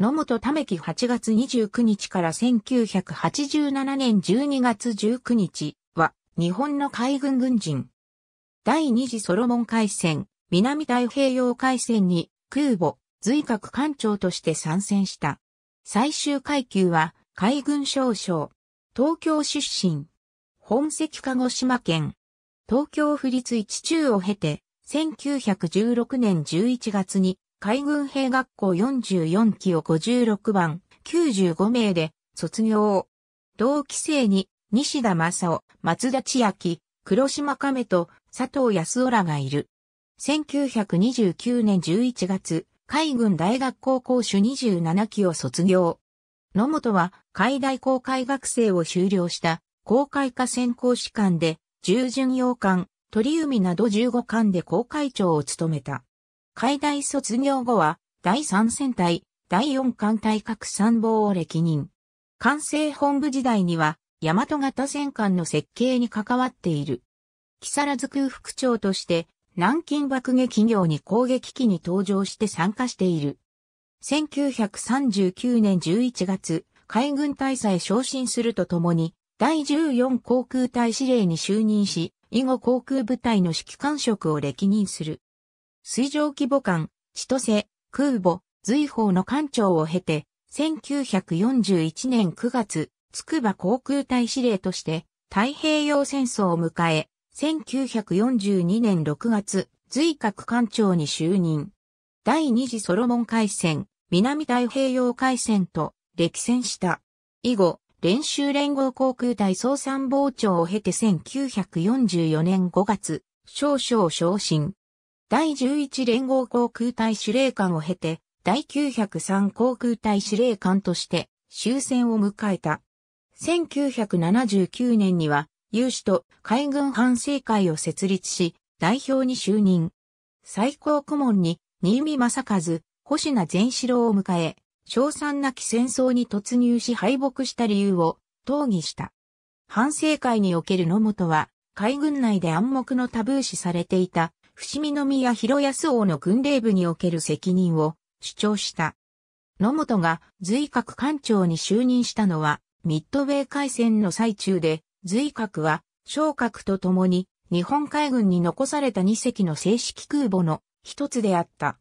野本めき、8月29日から1987年12月19日は日本の海軍軍人。第二次ソロモン海戦、南太平洋海戦に空母、随格艦長として参戦した。最終階級は海軍少将。東京出身。本籍鹿児島県。東京府立一中を経て、1916年11月に海軍兵学校44期を56番、95名で卒業。同期生に西田正夫、松田千秋、黒島亀と佐藤康夫らがいる。1929年11月、海軍大学高校講27期を卒業。野本は海大公開学生を修了した公開科専攻士官で、従巡洋艦、鳥海など15艦で公開長を務めた。海大卒業後は、第三戦隊、第四艦隊各参謀を歴任。艦政本部時代には、大和型戦艦の設計に関わっている。木更津空副長として、南京爆撃業に攻撃機に登場して参加している。1939年11月、海軍大佐へ昇進するとともに、第14航空隊司令に就任し、以後航空部隊の指揮官職を歴任する。水上規模艦、千歳、空母、随宝の艦長を経て、1941年9月、筑波航空隊司令として、太平洋戦争を迎え、1942年6月、随格艦長に就任。第二次ソロモン海戦、南太平洋海戦と歴戦した。以後、練習連合航空隊総参謀長を経て1944年5月、少々昇進。第11連合航空隊司令官を経て、第903航空隊司令官として終戦を迎えた。1979年には、有志と海軍反省会を設立し、代表に就任。最高顧問に、新見正和、星名善四郎を迎え、賞賛なき戦争に突入し敗北した理由を討議した。反省会における野本は、海軍内で暗黙のタブー視されていた伏見宮広安王の軍令部における責任を主張した。野本が随格官長に就任したのは、ミッドウェー海戦の最中で、随格は、昇格とともに、日本海軍に残された2隻の正式空母の一つであった。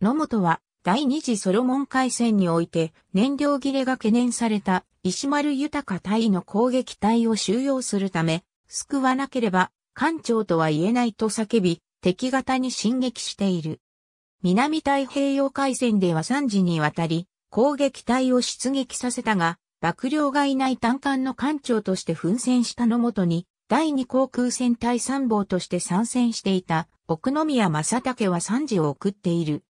野本は、第二次ソロモン海戦において、燃料切れが懸念された石丸豊隊の攻撃隊を収容するため、救わなければ、艦長とは言えないと叫び、敵型に進撃している。南太平洋海戦では3時にわたり、攻撃隊を出撃させたが、幕僚がいない単艦の艦長として奮戦したのもとに、第二航空戦隊参謀として参戦していた奥宮正武は3時を送っている。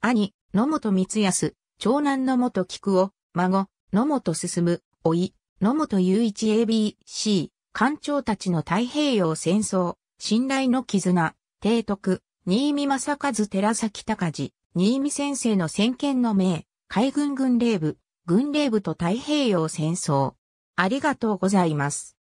兄、野本光康、長男野本菊を、孫、野本進、い、野本雄一 ABC、艦長たちの太平洋戦争、信頼の絆、提督、新見正和寺崎隆治、新見先生の先見の命、海軍軍令部、軍令部と太平洋戦争。ありがとうございます。